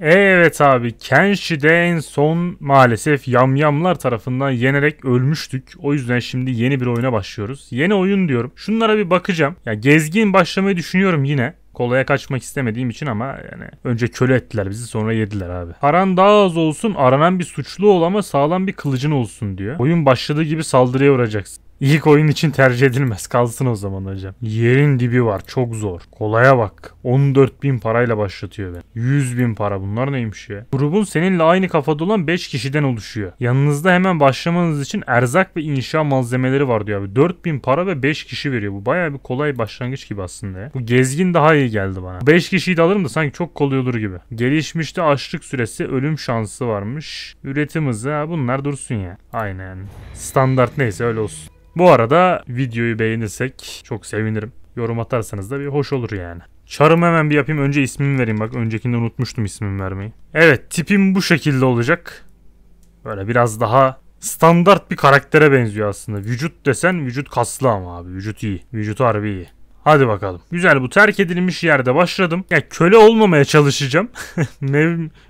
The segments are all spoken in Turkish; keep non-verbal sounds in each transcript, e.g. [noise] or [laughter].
Evet abi Kenshi'de en son maalesef yamyamlar tarafından yenerek ölmüştük. O yüzden şimdi yeni bir oyuna başlıyoruz. Yeni oyun diyorum. Şunlara bir bakacağım. Ya gezgin başlamayı düşünüyorum yine. Kolaya kaçmak istemediğim için ama yani önce köle ettiler bizi sonra yediler abi. Paran daha az olsun aranan bir suçlu ol ama sağlam bir kılıcın olsun diyor. Oyun başladığı gibi saldırıya uğrayacaksın. İlk oyun için tercih edilmez. Kalsın o zaman hocam. Yerin dibi var. Çok zor. Kolaya bak. 14 bin parayla başlatıyor ben. 100 bin para. Bunlar neymiş ya? Grubun seninle aynı kafada olan 5 kişiden oluşuyor. Yanınızda hemen başlamanız için erzak ve inşa malzemeleri var diyor abi. 4 bin para ve 5 kişi veriyor. Bu baya bir kolay başlangıç gibi aslında ya. Bu gezgin daha iyi geldi bana. 5 kişiyi de alırım da sanki çok kolay olur gibi. Gelişmişte açlık süresi ölüm şansı varmış. Üretim hızı bunlar dursun ya. Aynen. Standart neyse öyle olsun. Bu arada videoyu beğenirsek çok sevinirim. Yorum atarsanız da bir hoş olur yani. Çarımı hemen bir yapayım. Önce ismimi vereyim. Bak öncekinde unutmuştum ismimi vermeyi. Evet tipim bu şekilde olacak. Böyle biraz daha standart bir karaktere benziyor aslında. Vücut desen vücut kaslı ama abi. Vücut iyi. Vücut harbi iyi. Hadi bakalım. Güzel bu terk edilmiş yerde başladım. Ya köle olmamaya çalışacağım. [laughs]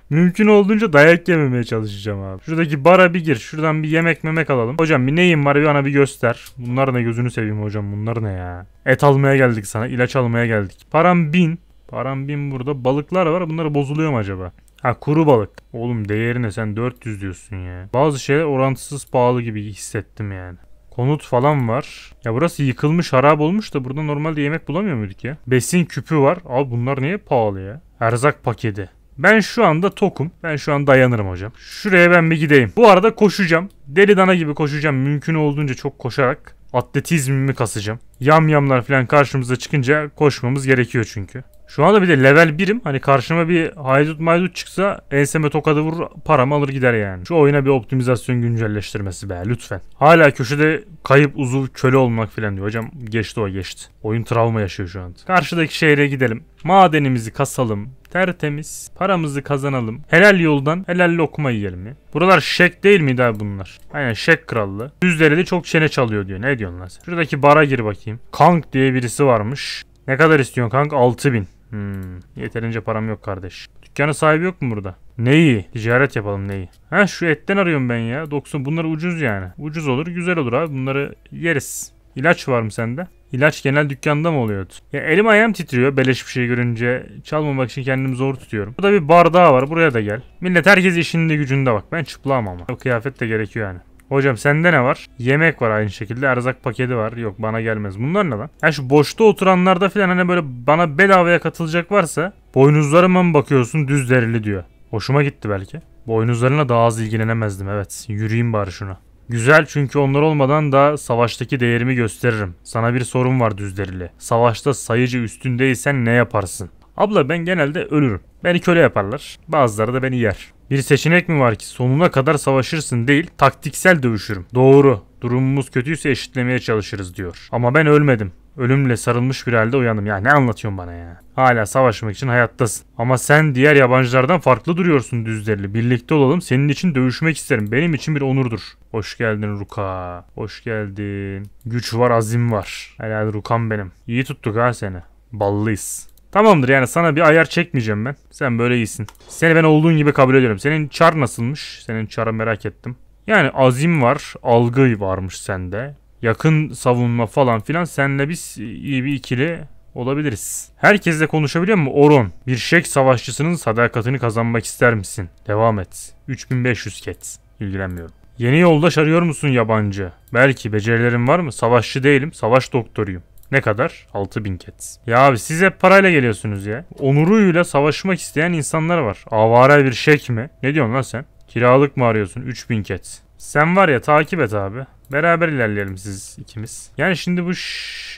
Mümkün olduğunca dayak yememeye çalışacağım abi. Şuradaki bara bir gir. Şuradan bir yemek memek alalım. Hocam bir neyim var bir ana bir göster. Bunlar ne gözünü seveyim hocam bunlar ne ya. Et almaya geldik sana ilaç almaya geldik. Param bin. Param bin burada. Balıklar var bunları bozuluyor mu acaba? Ha kuru balık. Oğlum değerine sen 400 diyorsun ya. Bazı şeyler orantısız pahalı gibi hissettim yani. Konut falan var. Ya burası yıkılmış harap olmuş da burada normalde yemek bulamıyor muyduk ya? Besin küpü var. Abi bunlar niye pahalı ya? Erzak paketi. Ben şu anda tokum. Ben şu an dayanırım hocam. Şuraya ben bir gideyim. Bu arada koşacağım. Deli dana gibi koşacağım. Mümkün olduğunca çok koşarak atletizmimi kasacağım. Yamyamlar falan karşımıza çıkınca koşmamız gerekiyor çünkü. Şu anda bir de level 1'im. Hani karşıma bir haydut maydut çıksa enseme tokadı vurur param alır gider yani. Şu oyuna bir optimizasyon güncelleştirmesi be lütfen. Hala köşede kayıp uzuv köle olmak filan diyor. Hocam geçti o geçti. Oyun travma yaşıyor şu anda. Karşıdaki şehre gidelim. Madenimizi kasalım. Tertemiz. Paramızı kazanalım. Helal yoldan helal lokma yiyelim ya. Buralar şek değil mi abi bunlar? Aynen şek krallı. Düzleri de çok çene çalıyor diyor. Ne diyorsun lan sen? Şuradaki bara gir bakayım. Kank diye birisi varmış. Ne kadar istiyorsun kank? 6000. Hmm, yeterince param yok kardeş. Dükkanı sahibi yok mu burada? Neyi? Ticaret yapalım neyi? Ha şu etten arıyorum ben ya. 90 bunlar ucuz yani. Ucuz olur güzel olur abi bunları yeriz. İlaç var mı sende? İlaç genel dükkanda mı oluyordu? Ya elim ayağım titriyor beleş bir şey görünce. Çalmamak için kendimi zor tutuyorum. Burada bir bardağı var buraya da gel. Millet herkes işinde gücünde bak. Ben çıplağım ama. kıyafet de gerekiyor yani. Hocam sende ne var? Yemek var aynı şekilde. Erzak paketi var. Yok bana gelmez. Bunlar ne lan? Ya şu boşta oturanlarda falan hani böyle bana bedavaya katılacak varsa boynuzlarıma mı bakıyorsun düz derili diyor. Hoşuma gitti belki. Boynuzlarına daha az ilgilenemezdim evet. Yürüyeyim bari şuna. Güzel çünkü onlar olmadan da savaştaki değerimi gösteririm. Sana bir sorum var düz derili. Savaşta sayıcı üstündeysen ne yaparsın? Abla ben genelde ölürüm. Beni köle yaparlar. Bazıları da beni yer. Bir seçenek mi var ki sonuna kadar savaşırsın değil taktiksel dövüşürüm. Doğru durumumuz kötüyse eşitlemeye çalışırız diyor. Ama ben ölmedim. Ölümle sarılmış bir halde uyandım. Ya ne anlatıyorsun bana ya? Hala savaşmak için hayattasın. Ama sen diğer yabancılardan farklı duruyorsun düzlerli. Birlikte olalım. Senin için dövüşmek isterim. Benim için bir onurdur. Hoş geldin Ruka. Hoş geldin. Güç var azim var. Helal Rukan benim. İyi tuttuk ha seni. Ballıyız. Tamamdır yani sana bir ayar çekmeyeceğim ben. Sen böyle iyisin. Seni ben olduğun gibi kabul ediyorum. Senin çar nasılmış? Senin çarı merak ettim. Yani azim var, algı varmış sende. Yakın savunma falan filan. Senle biz iyi bir ikili olabiliriz. Herkesle konuşabiliyor mu? Oron, bir şek savaşçısının sadakatini kazanmak ister misin? Devam et. 3500 ket. İlgilenmiyorum. Yeni yoldaş arıyor musun yabancı? Belki becerilerin var mı? Savaşçı değilim, savaş doktoruyum. Ne kadar? 6000 kets. Ya abi siz hep parayla geliyorsunuz ya. Onuruyla savaşmak isteyen insanlar var. Avare bir şek mi? Ne diyorsun lan sen? Kiralık mı arıyorsun? 3000 kets. Sen var ya takip et abi. Beraber ilerleyelim siz ikimiz. Yani şimdi bu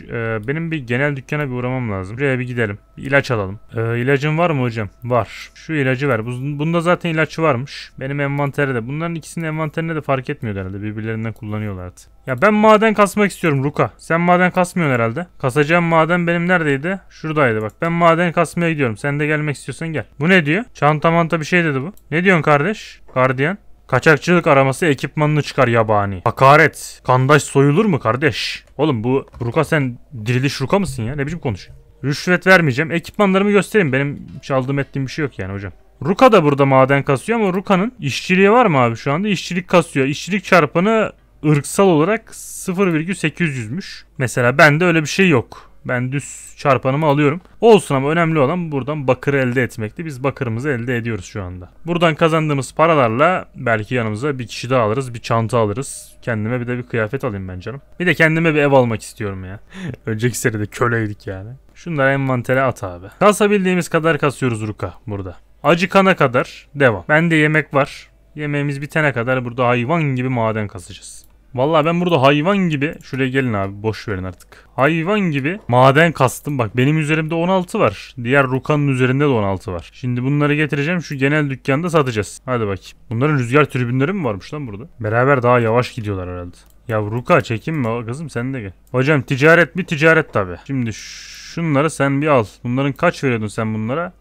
e, benim bir genel dükkana bir uğramam lazım. Buraya bir gidelim. Bir ilaç alalım. E, ilacın var mı hocam? Var. Şu ilacı ver. Bunda zaten ilaçı varmış. Benim envanterde. Bunların ikisinin envanterine de fark etmiyor herhalde. Birbirlerinden kullanıyorlar artık. Ya ben maden kasmak istiyorum Ruka. Sen maden kasmıyorsun herhalde. Kasacağım maden benim neredeydi? Şuradaydı bak. Ben maden kasmaya gidiyorum. Sen de gelmek istiyorsan gel. Bu ne diyor? Çanta manta bir şey dedi bu. Ne diyorsun kardeş? Gardiyan. Kaçakçılık araması ekipmanını çıkar yabani. Hakaret. Kandaş soyulur mu kardeş? Oğlum bu Ruka sen diriliş Ruka mısın ya? Ne biçim konuşuyorsun? Rüşvet vermeyeceğim. Ekipmanlarımı göstereyim. Benim çaldığım ettiğim bir şey yok yani hocam. Ruka da burada maden kasıyor ama Ruka'nın işçiliği var mı abi şu anda? İşçilik kasıyor. İşçilik çarpanı ırksal olarak 0,800'müş. Mesela bende öyle bir şey yok. Ben düz çarpanımı alıyorum. Olsun ama önemli olan buradan bakır elde etmekti. Biz bakırımızı elde ediyoruz şu anda. Buradan kazandığımız paralarla belki yanımıza bir kişi daha alırız. Bir çanta alırız. Kendime bir de bir kıyafet alayım ben canım. Bir de kendime bir ev almak istiyorum ya. [laughs] Önceki seride köleydik yani. Şunları envantere at abi. Kasabildiğimiz kadar kasıyoruz Ruka burada. Acıkana kadar devam. Bende yemek var. Yemeğimiz bitene kadar burada hayvan gibi maden kasacağız. Vallahi ben burada hayvan gibi şuraya gelin abi boş verin artık. Hayvan gibi maden kastım. Bak benim üzerimde 16 var. Diğer Rukan'ın üzerinde de 16 var. Şimdi bunları getireceğim şu genel dükkanda satacağız. Hadi bakayım. Bunların rüzgar tribünleri mi varmış lan burada? Beraber daha yavaş gidiyorlar herhalde. Ya Ruka çekinme kızım sen de gel. Hocam ticaret mi ticaret tabi. Şimdi şunları sen bir al. Bunların kaç veriyordun sen bunlara?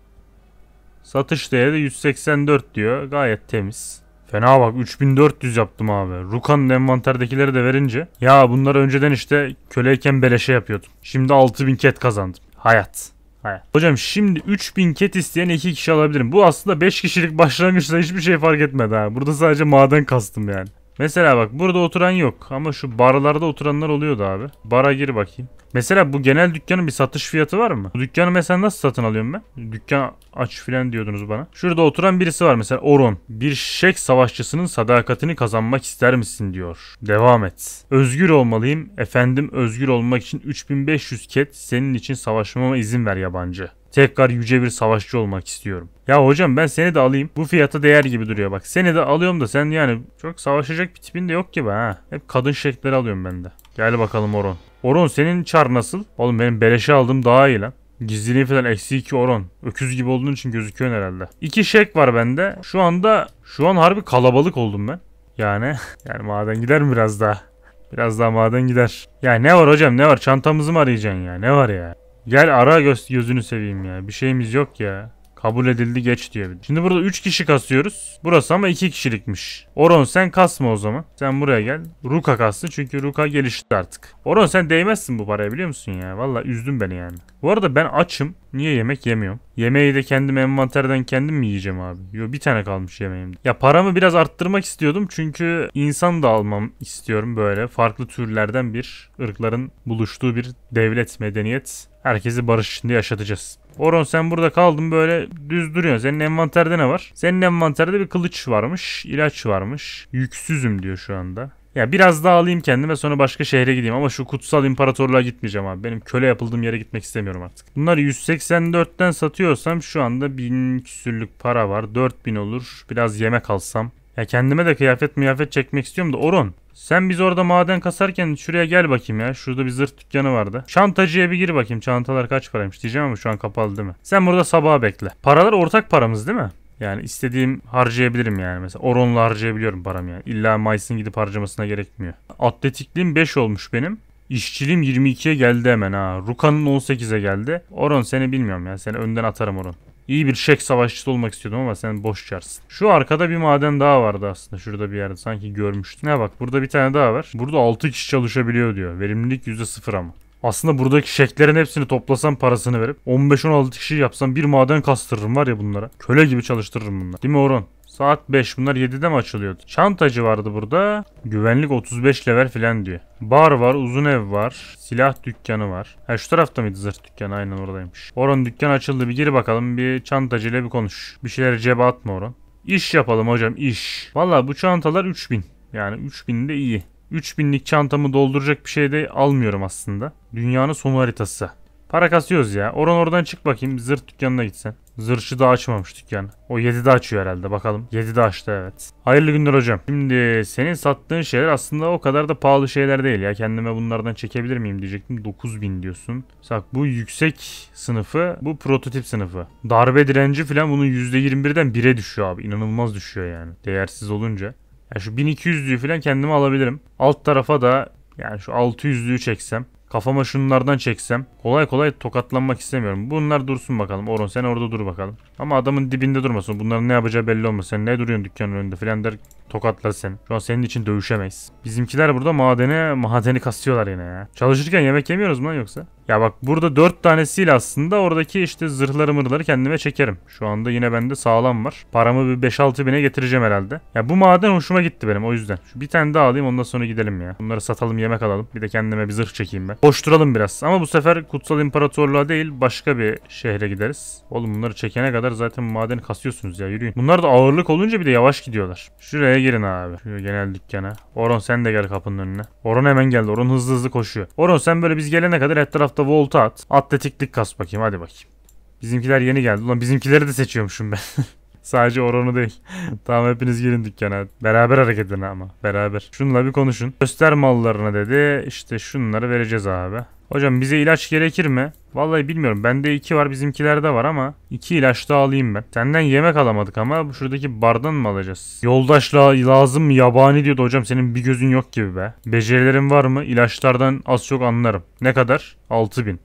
Satış değeri de 184 diyor. Gayet temiz. Fena bak 3400 yaptım abi. Rukan'ın envanterdekileri de verince. Ya bunları önceden işte köleyken beleşe yapıyordum. Şimdi 6000 ket kazandım. Hayat. Hayat. Hocam şimdi 3000 ket isteyen 2 kişi alabilirim. Bu aslında 5 kişilik [laughs] başlangıçta hiçbir şey fark etmedi ha. Burada sadece maden kastım yani. Mesela bak burada oturan yok ama şu barlarda oturanlar oluyordu abi. Bara gir bakayım. Mesela bu genel dükkanın bir satış fiyatı var mı? Bu dükkanı mesela nasıl satın alıyorum ben? Dükkan aç filan diyordunuz bana. Şurada oturan birisi var mesela Oron. Bir şek savaşçısının sadakatini kazanmak ister misin diyor. Devam et. Özgür olmalıyım. Efendim özgür olmak için 3500 ket senin için savaşmama izin ver yabancı. Tekrar yüce bir savaşçı olmak istiyorum. Ya hocam ben seni de alayım. Bu fiyata değer gibi duruyor bak. Seni de alıyorum da sen yani çok savaşacak bir tipin de yok gibi ha. Hep kadın şekleri alıyorum ben de. Gel bakalım Oron. Oron senin çar nasıl? Oğlum benim beleşe aldım daha iyi lan. Gizliliği falan eksi 2 oron. Öküz gibi olduğun için gözüküyor herhalde. İki şek var bende. Şu anda şu an harbi kalabalık oldum ben. Yani [laughs] yani maden gider mi biraz daha? Biraz daha maden gider. Ya ne var hocam ne var? Çantamızı mı arayacaksın ya? Ne var ya? Gel ara göz, gözünü seveyim ya. Bir şeyimiz yok ya. Kabul edildi geç diyor. Şimdi burada 3 kişi kasıyoruz. Burası ama 2 kişilikmiş. Oron sen kasma o zaman. Sen buraya gel. Ruka kastı çünkü Ruka gelişti artık. Oron sen değmezsin bu paraya biliyor musun ya? Valla üzdün beni yani. Bu arada ben açım. Niye yemek yemiyorum? Yemeği de kendim envanterden kendim mi yiyeceğim abi? Yo bir tane kalmış yemeğimde. Ya paramı biraz arttırmak istiyordum çünkü insan da almam istiyorum böyle. Farklı türlerden bir ırkların buluştuğu bir devlet, medeniyet. Herkesi barış içinde yaşatacağız. Oron sen burada kaldın böyle düz duruyorsun. Senin envanterde ne var? Senin envanterde bir kılıç varmış, ilaç varmış. Yüksüzüm diyor şu anda. Ya biraz daha alayım kendime sonra başka şehre gideyim ama şu kutsal imparatorluğa gitmeyeceğim abi. Benim köle yapıldığım yere gitmek istemiyorum artık. Bunları 184'ten satıyorsam şu anda 1000 küsürlük para var. 4000 olur. Biraz yemek alsam. Ya kendime de kıyafet miyafet çekmek istiyorum da Oron. Sen biz orada maden kasarken şuraya gel bakayım ya. Şurada bir zırh dükkanı vardı. Çantacıya bir gir bakayım. Çantalar kaç paraymış diyeceğim ama şu an kapalı değil mi? Sen burada sabaha bekle. Paralar ortak paramız değil mi? Yani istediğim harcayabilirim yani. Mesela Oron'la harcayabiliyorum param yani. İlla Mayıs'ın gidip harcamasına gerekmiyor. Atletikliğim 5 olmuş benim. İşçiliğim 22'ye geldi hemen ha. Rukan'ın 18'e geldi. Oron seni bilmiyorum ya. Seni önden atarım Oron. İyi bir şek savaşçısı olmak istiyordum ama sen boş çarsın. Şu arkada bir maden daha vardı aslında. Şurada bir yerde sanki görmüştüm. Ne bak burada bir tane daha var. Burada 6 kişi çalışabiliyor diyor. Verimlilik %0 ama. Aslında buradaki şeklerin hepsini toplasam parasını verip 15-16 kişi yapsam bir maden kastırırım var ya bunlara. Köle gibi çalıştırırım bunları. Değil mi Orhan? Saat 5 bunlar 7'de mi açılıyordu? Çantacı vardı burada. Güvenlik 35 level filan diyor. Bar var, uzun ev var, silah dükkanı var. Ha şu tarafta mıydı zırh dükkanı? Aynen oradaymış. Oran dükkan açıldı. Bir gir bakalım. Bir çantacıyla bir konuş. Bir şeyler cebe atma Oran. İş yapalım hocam iş. Valla bu çantalar 3000. Yani 3000 de iyi. 3000'lik çantamı dolduracak bir şey de almıyorum aslında. Dünyanın son haritası. Para kasıyoruz ya. Oran oradan çık bakayım. Zırh dükkanına gitsen. Zırhçı da açmamış dükkanı. O 7'de açıyor herhalde bakalım. 7'de açtı evet. Hayırlı günler hocam. Şimdi senin sattığın şeyler aslında o kadar da pahalı şeyler değil ya. Kendime bunlardan çekebilir miyim diyecektim. 9000 diyorsun. Bak bu yüksek sınıfı bu prototip sınıfı. Darbe direnci falan bunun %21'den 1'e düşüyor abi. İnanılmaz düşüyor yani. Değersiz olunca. Yani şu 1200'lüğü falan kendime alabilirim. Alt tarafa da yani şu 600'lüğü çeksem Kafama şunlardan çeksem. Kolay kolay tokatlanmak istemiyorum. Bunlar dursun bakalım. Oron sen orada dur bakalım. Ama adamın dibinde durmasın. Bunların ne yapacağı belli olmaz. Sen ne duruyorsun dükkanın önünde filan der tokatlar seni. Şu an senin için dövüşemeyiz. Bizimkiler burada madene madeni kasıyorlar yine ya. Çalışırken yemek yemiyoruz mu lan yoksa? Ya bak burada 4 tanesiyle aslında oradaki işte zırhları mırları kendime çekerim. Şu anda yine bende sağlam var. Paramı bir 5-6 bine getireceğim herhalde. Ya bu maden hoşuma gitti benim o yüzden. Şu bir tane daha alayım ondan sonra gidelim ya. Bunları satalım yemek alalım. Bir de kendime bir zırh çekeyim ben. Koşturalım biraz. Ama bu sefer Kutsal İmparatorluğa değil başka bir şehre gideriz. Oğlum bunları çekene kadar zaten maden kasıyorsunuz ya yürüyün. Bunlar da ağırlık olunca bir de yavaş gidiyorlar. Şuraya girin abi. Şu genel dükkana. Oron sen de gel kapının önüne. Oron hemen geldi. Oron hızlı hızlı koşuyor. Oron sen böyle biz gelene kadar etrafta da volta at. Atletiklik kas bakayım hadi bakayım. Bizimkiler yeni geldi. Ulan bizimkileri de seçiyormuşum ben. [laughs] Sadece oranı değil. [laughs] tamam hepiniz girin dükkana. Beraber hareket edin ama. Beraber. Şunla bir konuşun. Göster mallarını dedi. İşte şunları vereceğiz abi. Hocam bize ilaç gerekir mi? Vallahi bilmiyorum. Bende iki var bizimkilerde var ama iki ilaç da alayım ben. Senden yemek alamadık ama şuradaki bardan mı alacağız? Yoldaşla lazım yabani diyordu hocam. Senin bir gözün yok gibi be. Becerilerin var mı? İlaçlardan az çok anlarım. Ne kadar? 6000.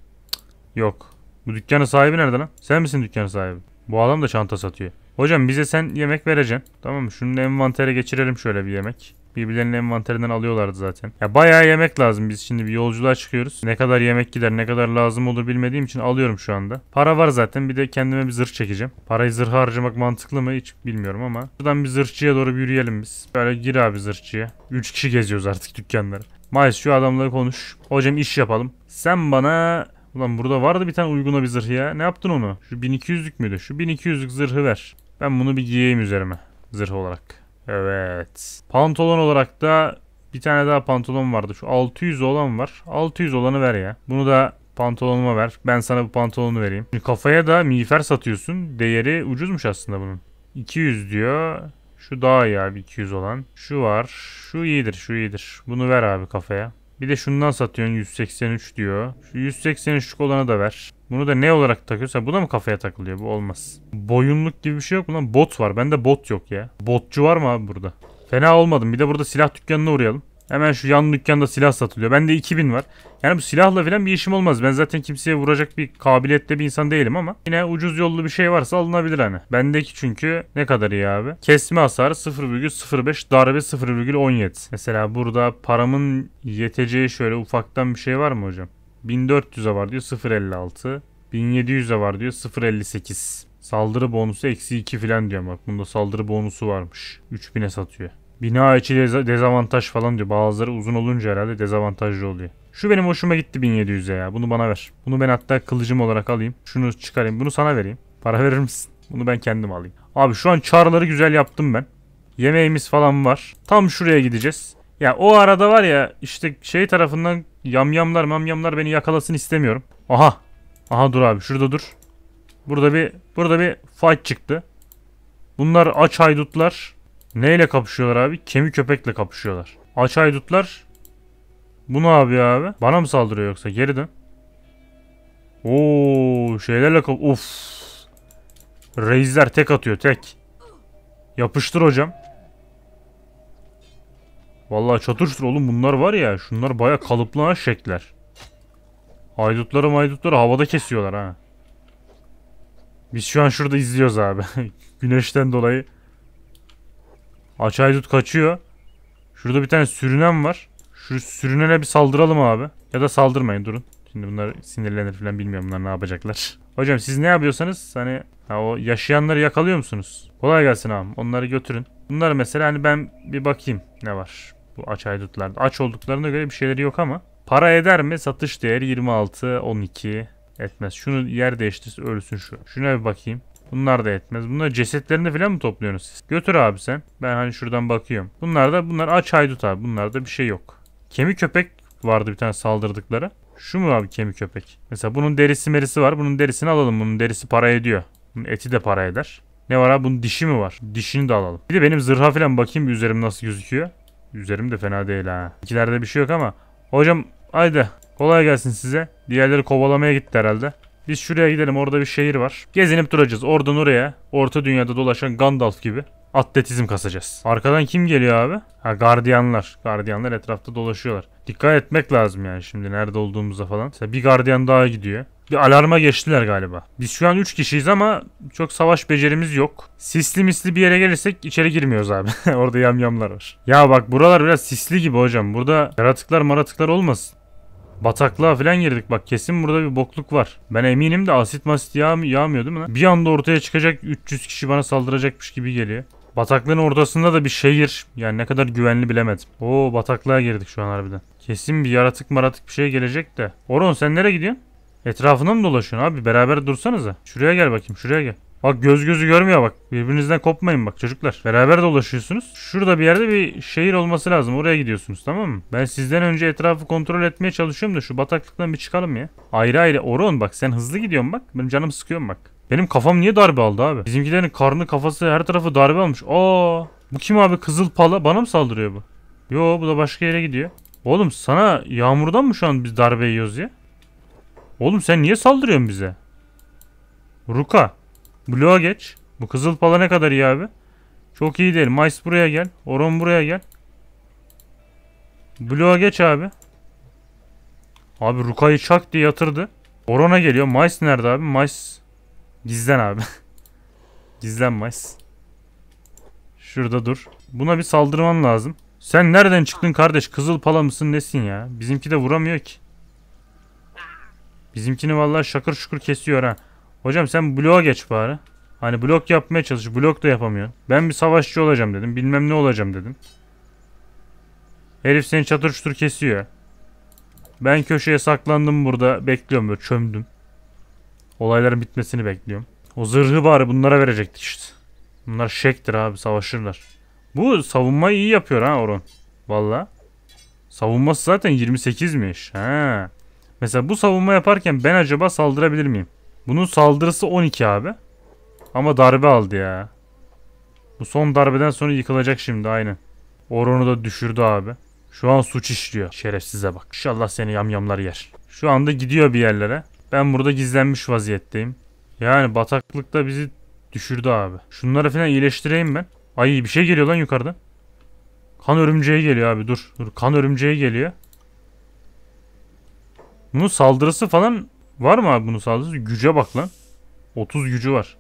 Yok. Bu dükkanın sahibi nerede lan? Sen misin dükkanın sahibi? Bu adam da çanta satıyor. Hocam bize sen yemek vereceksin. Tamam mı? Şunu envantere geçirelim şöyle bir yemek. Birbirlerinin envanterinden alıyorlardı zaten. Ya bayağı yemek lazım. Biz şimdi bir yolculuğa çıkıyoruz. Ne kadar yemek gider, ne kadar lazım olur bilmediğim için alıyorum şu anda. Para var zaten. Bir de kendime bir zırh çekeceğim. Parayı zırh harcamak mantıklı mı hiç bilmiyorum ama. Buradan bir zırhçıya doğru bir yürüyelim biz. Böyle gir abi zırhçıya. 3 kişi geziyoruz artık dükkanları. Mayıs şu adamları konuş. Hocam iş yapalım. Sen bana Ulan burada vardı bir tane uyguna bir zırh ya. Ne yaptın onu? Şu 1200'lük müydü? Şu 1200'lük zırhı ver. Ben bunu bir giyeyim üzerime. Zırh olarak. Evet. Pantolon olarak da bir tane daha pantolon vardı. Şu 600 olan var. 600 olanı ver ya. Bunu da pantolonuma ver. Ben sana bu pantolonu vereyim. kafaya da miğfer satıyorsun. Değeri ucuzmuş aslında bunun. 200 diyor. Şu daha iyi abi 200 olan. Şu var. Şu iyidir şu iyidir. Bunu ver abi kafaya. Bir de şundan satıyorsun 183 diyor. Şu 183'lük olanı da ver. Bunu da ne olarak takıyorsa bu da mı kafaya takılıyor? Bu olmaz. Boyunluk gibi bir şey yok mu lan? Bot var. Bende bot yok ya. Botçu var mı abi burada? Fena olmadım. Bir de burada silah dükkanına uğrayalım. Hemen şu yan dükkanda silah satılıyor. Bende 2000 var. Yani bu silahla falan bir işim olmaz. Ben zaten kimseye vuracak bir kabiliyette bir insan değilim ama yine ucuz yollu bir şey varsa alınabilir hani. Bendeki çünkü ne kadar iyi abi? Kesme hasarı 0,05, darbe 0,17. Mesela burada paramın yeteceği şöyle ufaktan bir şey var mı hocam? 1400'e var diyor 0.56. 1700'e var diyor 0.58. Saldırı bonusu eksi 2 falan diyor bak. Bunda saldırı bonusu varmış. 3000'e satıyor. Bina içi dez dezavantaj falan diyor. Bazıları uzun olunca herhalde dezavantajlı oluyor. Şu benim hoşuma gitti 1700'e ya. Bunu bana ver. Bunu ben hatta kılıcım olarak alayım. Şunu çıkarayım. Bunu sana vereyim. Para verir misin? Bunu ben kendim alayım. Abi şu an çağrıları güzel yaptım ben. Yemeğimiz falan var. Tam şuraya gideceğiz. Ya o arada var ya işte şey tarafından Yamyamlar mamyamlar beni yakalasın istemiyorum. Aha. Aha dur abi şurada dur. Burada bir burada bir fight çıktı. Bunlar aç haydutlar. Neyle kapışıyorlar abi? Kemi köpekle kapışıyorlar. Aç haydutlar. Bu ne abi abi? Bana mı saldırıyor yoksa? Geri dön. Oo şeylerle kap... Of. Reisler tek atıyor tek. Yapıştır hocam. Vallahi çatıştır oğlum bunlar var ya. Şunlar baya kalıplı ha şekler. Haydutları maydutları havada kesiyorlar ha. Biz şu an şurada izliyoruz abi. [laughs] Güneşten dolayı. Aç haydut kaçıyor. Şurada bir tane sürünen var. Şu sürünene bir saldıralım abi. Ya da saldırmayın durun. Şimdi bunlar sinirlenir falan bilmiyorum bunlar ne yapacaklar. Hocam siz ne yapıyorsanız hani ha, o yaşayanları yakalıyor musunuz? Kolay gelsin abi onları götürün. Bunları mesela hani ben bir bakayım ne var. Bu aç haydutlarda. Aç olduklarına göre bir şeyleri yok ama. Para eder mi? Satış değeri 26, 12 etmez. Şunu yer değiştir ölsün şu. Şuna bir bakayım. Bunlar da etmez. Bunlar cesetlerini falan mı topluyorsunuz siz? Götür abi sen. Ben hani şuradan bakıyorum. Bunlar da bunlar aç haydut abi. Bunlarda bir şey yok. Kemik köpek vardı bir tane saldırdıkları. Şu mu abi kemik köpek? Mesela bunun derisi merisi var. Bunun derisini alalım. Bunun derisi para ediyor. Bunun eti de para eder. Ne var abi bunun dişi mi var? Dişini de alalım. Bir de benim zırha falan bakayım bir üzerim nasıl gözüküyor. Üzerim de fena değil ha. İkilerde bir şey yok ama. Hocam haydi kolay gelsin size. Diğerleri kovalamaya gitti herhalde. Biz şuraya gidelim orada bir şehir var. Gezinip duracağız oradan oraya. Orta dünyada dolaşan Gandalf gibi atletizm kasacağız. Arkadan kim geliyor abi? Ha gardiyanlar. Gardiyanlar etrafta dolaşıyorlar. Dikkat etmek lazım yani şimdi nerede olduğumuza falan. Mesela bir gardiyan daha gidiyor bir alarma geçtiler galiba. Biz şu an 3 kişiyiz ama çok savaş becerimiz yok. Sisli misli bir yere gelirsek içeri girmiyoruz abi. [laughs] Orada yamyamlar var. Ya bak buralar biraz sisli gibi hocam. Burada yaratıklar maratıklar olmasın. Bataklığa falan girdik bak kesin burada bir bokluk var. Ben eminim de asit masit yağ yağmıyor değil mi lan? Bir anda ortaya çıkacak 300 kişi bana saldıracakmış gibi geliyor. Bataklığın ortasında da bir şehir. Yani ne kadar güvenli bilemedim. Oo bataklığa girdik şu an harbiden. Kesin bir yaratık maratık bir şey gelecek de. Oron sen nereye gidiyorsun? Etrafında mı dolaşıyorsun abi? Beraber dursanıza. Şuraya gel bakayım şuraya gel. Bak göz gözü görmüyor bak. Birbirinizden kopmayın bak çocuklar. Beraber dolaşıyorsunuz. Şurada bir yerde bir şehir olması lazım. Oraya gidiyorsunuz tamam mı? Ben sizden önce etrafı kontrol etmeye çalışıyorum da şu bataklıktan bir çıkalım ya. Ayrı ayrı. orun bak sen hızlı gidiyorsun bak. Benim canım sıkıyorum bak. Benim kafam niye darbe aldı abi? Bizimkilerin karnı kafası her tarafı darbe almış. Aa, bu kim abi? Kızıl pala bana mı saldırıyor bu? Yo bu da başka yere gidiyor. Oğlum sana yağmurdan mı şu an biz darbe yiyoruz ya? Oğlum sen niye saldırıyorsun bize? Ruka. Bluea geç. Bu kızıl pala ne kadar iyi abi? Çok iyi değil. Mice buraya gel. Oron buraya gel. Bluea geç abi. Abi Ruka'yı çak diye yatırdı. Oron'a geliyor. Mice nerede abi? Mice gizlen abi. [laughs] gizlen Mice. Şurada dur. Buna bir saldırman lazım. Sen nereden çıktın kardeş? Kızıl pala mısın nesin ya? Bizimki de vuramıyor ki. Bizimkini vallahi şakır şukur kesiyor ha. Hocam sen bloğa geç bari. Hani blok yapmaya çalış. Blok da yapamıyor. Ben bir savaşçı olacağım dedim. Bilmem ne olacağım dedim. Herif seni çatır çutur kesiyor. Ben köşeye saklandım burada. Bekliyorum böyle çömdüm. Olayların bitmesini bekliyorum. O zırhı bari bunlara verecektik işte. Bunlar şektir abi savaşırlar. Bu savunmayı iyi yapıyor ha Oron. Valla. Savunması zaten 28'miş. Ha. Mesela bu savunma yaparken ben acaba saldırabilir miyim? Bunun saldırısı 12 abi. Ama darbe aldı ya. Bu son darbeden sonra yıkılacak şimdi aynı. Oronu da düşürdü abi. Şu an suç işliyor. Şerefsize bak. İnşallah seni yamyamlar yer. Şu anda gidiyor bir yerlere. Ben burada gizlenmiş vaziyetteyim. Yani bataklıkta bizi düşürdü abi. Şunları falan iyileştireyim ben. Ay bir şey geliyor lan yukarıda. Kan örümceği geliyor abi dur. Dur kan örümceği geliyor. Bunun saldırısı falan var mı abi bunun saldırısı? Güce bak lan. 30 gücü var.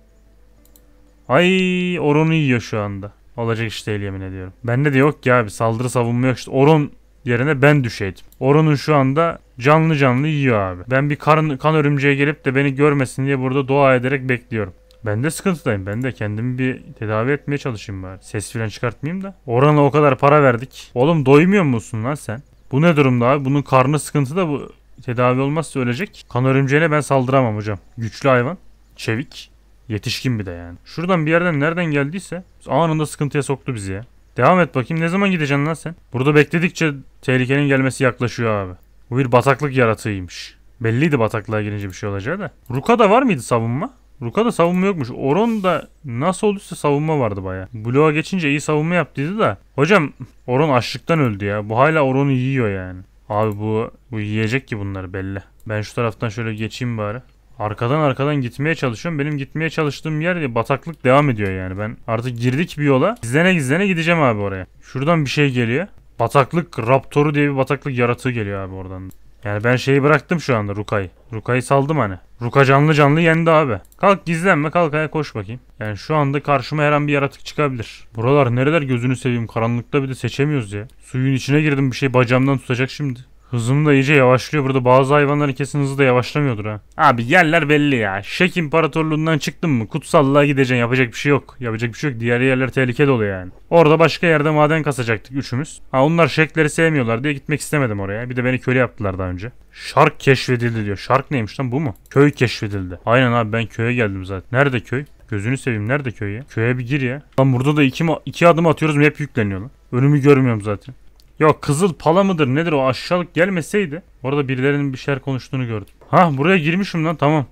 Ay Oron'u yiyor şu anda. Olacak işte değil yemin ediyorum. Bende de yok ya abi saldırı savunma yok işte. Oron yerine ben düşeydim. Oron'un şu anda canlı canlı yiyor abi. Ben bir kan, kan örümceğe gelip de beni görmesin diye burada dua ederek bekliyorum. Ben de sıkıntıdayım. Ben de kendimi bir tedavi etmeye çalışayım bari. Ses filan çıkartmayayım da. Oran'a o kadar para verdik. Oğlum doymuyor musun lan sen? Bu ne durumda abi? Bunun karnı sıkıntı da bu tedavi olmazsa ölecek. Kan örümceğine ben saldıramam hocam. Güçlü hayvan. Çevik. Yetişkin bir de yani. Şuradan bir yerden nereden geldiyse anında sıkıntıya soktu bizi ya. Devam et bakayım. Ne zaman gideceksin lan sen? Burada bekledikçe tehlikenin gelmesi yaklaşıyor abi. Bu bir bataklık yaratığıymış. Belliydi bataklığa girince bir şey olacağı da. Ruka'da var mıydı savunma? Ruka'da savunma yokmuş. Oron'da nasıl olduysa savunma vardı baya. Bloğa geçince iyi savunma yaptıydı da. Hocam Oron açlıktan öldü ya. Bu hala Oron'u yiyor yani. Abi bu, bu yiyecek ki bunları belli. Ben şu taraftan şöyle geçeyim bari. Arkadan arkadan gitmeye çalışıyorum. Benim gitmeye çalıştığım yer bataklık devam ediyor yani. Ben artık girdik bir yola. Gizlene gizlene gideceğim abi oraya. Şuradan bir şey geliyor. Bataklık raptoru diye bir bataklık yaratığı geliyor abi oradan. Yani ben şeyi bıraktım şu anda Rukay'ı. Rukay'ı saldım hani. Ruka canlı canlı yendi abi. Kalk gizlenme kalk ayağa koş bakayım. Yani şu anda karşıma her an bir yaratık çıkabilir. Buralar nereler gözünü seveyim karanlıkta bir de seçemiyoruz ya. Suyun içine girdim bir şey bacağımdan tutacak şimdi. Hızım da iyice yavaşlıyor. Burada bazı hayvanların kesin hızı da yavaşlamıyordur ha. Abi yerler belli ya. Şek imparatorluğundan çıktın mı kutsallığa gideceksin. Yapacak bir şey yok. Yapacak bir şey yok. Diğer yerler tehlike dolu yani. Orada başka yerde maden kasacaktık üçümüz. Ha onlar şekleri sevmiyorlar diye gitmek istemedim oraya. Bir de beni köle yaptılar daha önce. Şark keşfedildi diyor. Şark neymiş lan bu mu? Köy keşfedildi. Aynen abi ben köye geldim zaten. Nerede köy? Gözünü seveyim nerede köy ya? Köye bir gir ya. Lan burada da iki, iki adım atıyoruz map yükleniyor lan. Önümü görmüyorum zaten. Ya kızıl pala mıdır nedir o aşağılık gelmeseydi. Orada birilerinin bir şeyler konuştuğunu gördüm. Ha buraya girmişim lan tamam.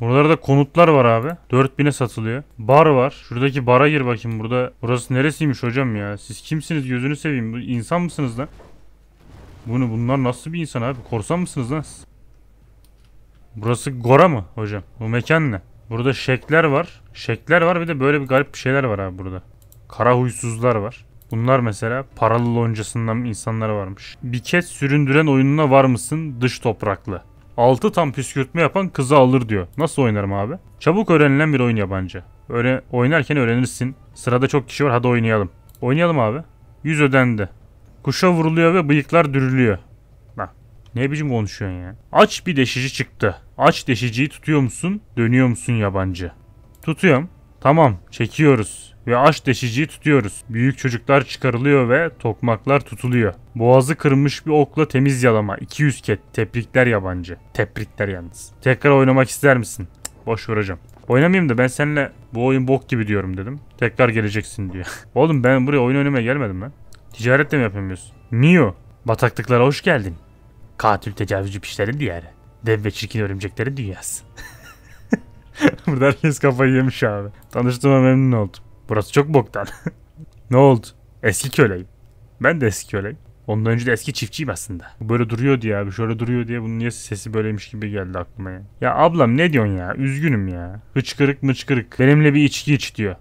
Buralarda konutlar var abi. 4000'e satılıyor. Bar var. Şuradaki bara gir bakayım burada. Burası neresiymiş hocam ya? Siz kimsiniz gözünü seveyim. İnsan mısınız lan? Bunu bunlar nasıl bir insan abi? Korsan mısınız lan? Burası Gora mı hocam? Bu mekan ne? Burada şekler var. Şekler var bir de böyle bir garip bir şeyler var abi burada. Kara huysuzlar var. Bunlar mesela paralı loncasından insanlar varmış. Biket süründüren oyununa var mısın dış topraklı? 6 tam püskürtme yapan kızı alır diyor. Nasıl oynarım abi? Çabuk öğrenilen bir oyun yabancı. Öyle oynarken öğrenirsin. Sırada çok kişi var hadi oynayalım. Oynayalım abi. Yüz ödendi. Kuşa vuruluyor ve bıyıklar dürülüyor. Lan ne biçim konuşuyorsun ya? Aç bir deşici çıktı. Aç deşiciyi tutuyor musun? Dönüyor musun yabancı? Tutuyorum. Tamam çekiyoruz ve aş deşiciyi tutuyoruz. Büyük çocuklar çıkarılıyor ve tokmaklar tutuluyor. Boğazı kırılmış bir okla temiz yalama. 200 ket. Tebrikler yabancı. Tebrikler yalnız. Tekrar oynamak ister misin? boş vuracağım. Oynamayayım da ben seninle bu oyun bok gibi diyorum dedim. Tekrar geleceksin diyor. [laughs] Oğlum ben buraya oyun oynamaya gelmedim ben. Ticaret de mi yapamıyorsun? Mio. Bataklıklara hoş geldin. Katil tecavüzcü pişlerin diyarı. Dev ve çirkin örümceklerin dünyası. [laughs] [laughs] Burada herkes kafayı yemiş abi. Tanıştığıma memnun oldum. Burası çok boktan. [laughs] ne oldu? Eski köleyim. Ben de eski köleyim. Ondan önce de eski çiftçiyim aslında. böyle duruyor diye abi şöyle duruyor diye bunun niye sesi böyleymiş gibi geldi aklıma ya. Ya ablam ne diyorsun ya? Üzgünüm ya. Hıçkırık mıçkırık. Benimle bir içki iç diyor.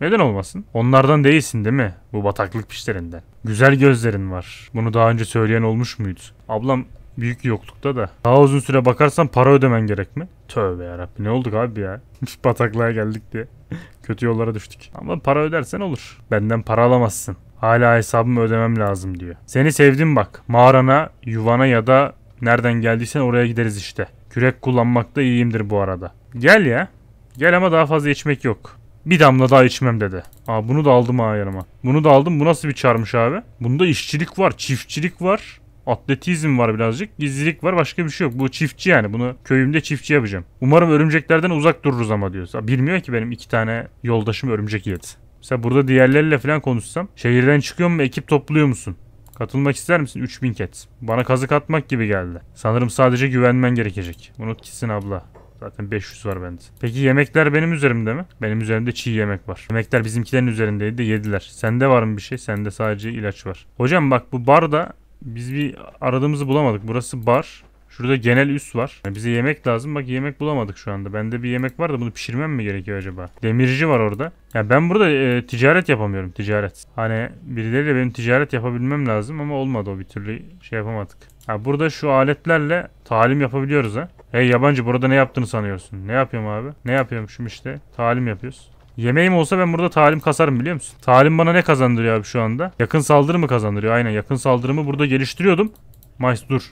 Neden olmasın? Onlardan değilsin değil mi? Bu bataklık pişlerinden. Güzel gözlerin var. Bunu daha önce söyleyen olmuş muydu? Ablam büyük yoklukta da. Daha uzun süre bakarsan para ödemen gerek mi? Tövbe yarabbim ne olduk abi ya. [laughs] Bataklığa geldik diye. [laughs] Kötü yollara düştük. Ama para ödersen olur. Benden para alamazsın. Hala hesabımı ödemem lazım diyor. Seni sevdim bak. Mağarana, yuvana ya da nereden geldiysen oraya gideriz işte. Kürek kullanmakta iyiyimdir bu arada. Gel ya. Gel ama daha fazla içmek yok. Bir damla daha içmem dedi. Aa bunu da aldım ha yanıma. Bunu da aldım. Bu nasıl bir çarmış abi? Bunda işçilik var, çiftçilik var. Atletizm var birazcık. Gizlilik var. Başka bir şey yok. Bu çiftçi yani. Bunu köyümde çiftçi yapacağım. Umarım örümceklerden uzak dururuz ama diyoruz. Bilmiyor ki benim iki tane yoldaşım örümcek yedi. Mesela burada diğerlerle falan konuşsam. Şehirden çıkıyor mu ekip topluyor musun? Katılmak ister misin? 3000 ket. Bana kazık atmak gibi geldi. Sanırım sadece güvenmen gerekecek. Unut gitsin abla. Zaten 500 var bende. Peki yemekler benim üzerimde mi? Benim üzerimde çiğ yemek var. Yemekler bizimkilerin üzerindeydi de yediler. Sende var mı bir şey? Sende sadece ilaç var. Hocam bak bu barda biz bir aradığımızı bulamadık. Burası bar. Şurada genel üst var. Yani bize yemek lazım. Bak yemek bulamadık şu anda. Bende bir yemek var da bunu pişirmem mi gerekiyor acaba? Demirci var orada. Ya ben burada e, ticaret yapamıyorum. Ticaret. Hani birileriyle benim ticaret yapabilmem lazım ama olmadı o bir türlü şey yapamadık. Ha burada şu aletlerle talim yapabiliyoruz ha. Hey yabancı burada ne yaptığını sanıyorsun? Ne yapıyorum abi? Ne yapıyormuşum işte? Talim yapıyoruz. Yemeğim olsa ben burada talim kasarım biliyor musun? Talim bana ne kazandırıyor abi şu anda? Yakın saldırı mı kazandırıyor? Aynen yakın saldırımı burada geliştiriyordum. Maç dur.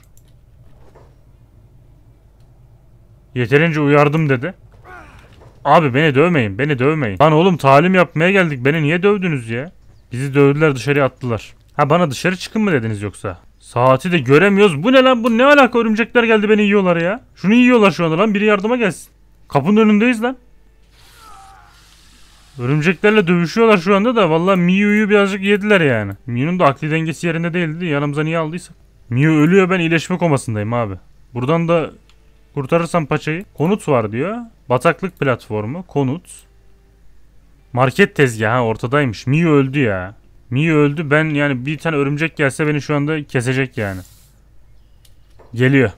Yeterince uyardım dedi. Abi beni dövmeyin. Beni dövmeyin. Lan oğlum talim yapmaya geldik. Beni niye dövdünüz ya? Bizi dövdüler dışarı attılar. Ha bana dışarı çıkın mı dediniz yoksa? Saati de göremiyoruz. Bu ne lan? Bu ne alaka? Örümcekler geldi beni yiyorlar ya. Şunu yiyorlar şu anda lan. Biri yardıma gelsin. Kapının önündeyiz lan. Örümceklerle dövüşüyorlar şu anda da valla Miyu'yu birazcık yediler yani. Miyu'nun da akli dengesi yerinde değildi. Yanımıza niye aldıysak. Miyu ölüyor ben iyileşme komasındayım abi. Buradan da kurtarırsam paçayı. Konut var diyor. Bataklık platformu. Konut. Market tezgahı ortadaymış. Miyu öldü ya. Miyu öldü. Ben yani bir tane örümcek gelse beni şu anda kesecek yani. Geliyor.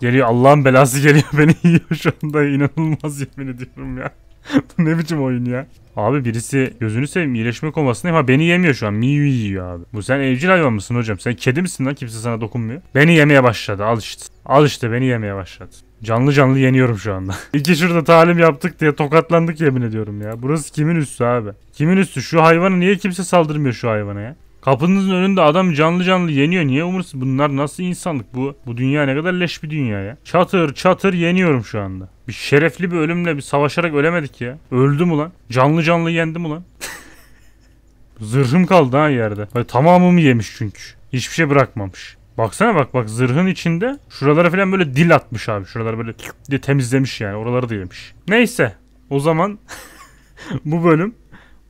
Geliyor Allah'ın belası geliyor [laughs] beni yiyor şu anda inanılmaz yemin ediyorum ya. [laughs] Bu ne biçim oyun ya? Abi birisi gözünü seveyim iyileşme komasında ama beni yemiyor şu an. Miyu yiyor abi. Bu sen evcil hayvan mısın hocam? Sen kedi misin lan? Kimse sana dokunmuyor. Beni yemeye başladı. Al işte. Al işte beni yemeye başladı. Canlı canlı yeniyorum şu anda. [laughs] İki şurada talim yaptık diye tokatlandık yemin ediyorum ya. Burası kimin üstü abi? Kimin üstü? Şu hayvanı niye kimse saldırmıyor şu hayvana ya? Kapınızın önünde adam canlı canlı yeniyor. Niye umursun? Bunlar nasıl insanlık bu? Bu dünya ne kadar leş bir dünya ya. Çatır çatır yeniyorum şu anda. Bir şerefli bir ölümle bir savaşarak ölemedik ya. Öldüm ulan. Canlı canlı yendim ulan. [laughs] Zırhım kaldı ha yerde. Böyle tamamımı yemiş çünkü. Hiçbir şey bırakmamış. Baksana bak bak zırhın içinde şuralara falan böyle dil atmış abi. Şuraları böyle diye temizlemiş yani. Oraları da yemiş. Neyse. O zaman [laughs] bu bölüm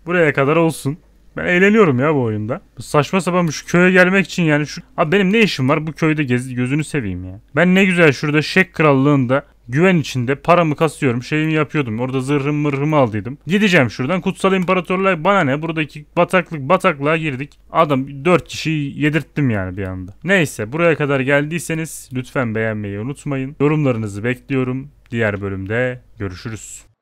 buraya kadar olsun. Ben eğleniyorum ya bu oyunda. saçma sapan şu köye gelmek için yani şu... Abi benim ne işim var bu köyde gezi, gözünü seveyim ya. Ben ne güzel şurada Şek Krallığında güven içinde paramı kasıyorum şeyimi yapıyordum orada zırhım mırhımı aldıydım. Gideceğim şuradan kutsal imparatorlar bana ne buradaki bataklık bataklığa girdik. Adam 4 kişiyi yedirttim yani bir anda. Neyse buraya kadar geldiyseniz lütfen beğenmeyi unutmayın. Yorumlarınızı bekliyorum. Diğer bölümde görüşürüz.